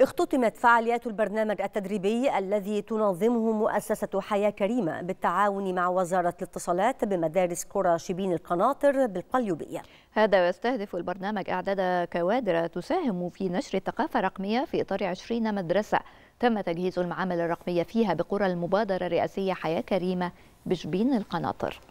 اختتمت فعاليات البرنامج التدريبي الذي تنظمه مؤسسة حياة كريمة بالتعاون مع وزارة الاتصالات بمدارس قرى شبين القناطر بالقليوبية هذا يستهدف البرنامج إعداد كوادر تساهم في نشر الثقافة الرقمية في إطار 20 مدرسة تم تجهيز المعامل الرقمية فيها بقرى المبادرة الرئاسية حياة كريمة بشبين القناطر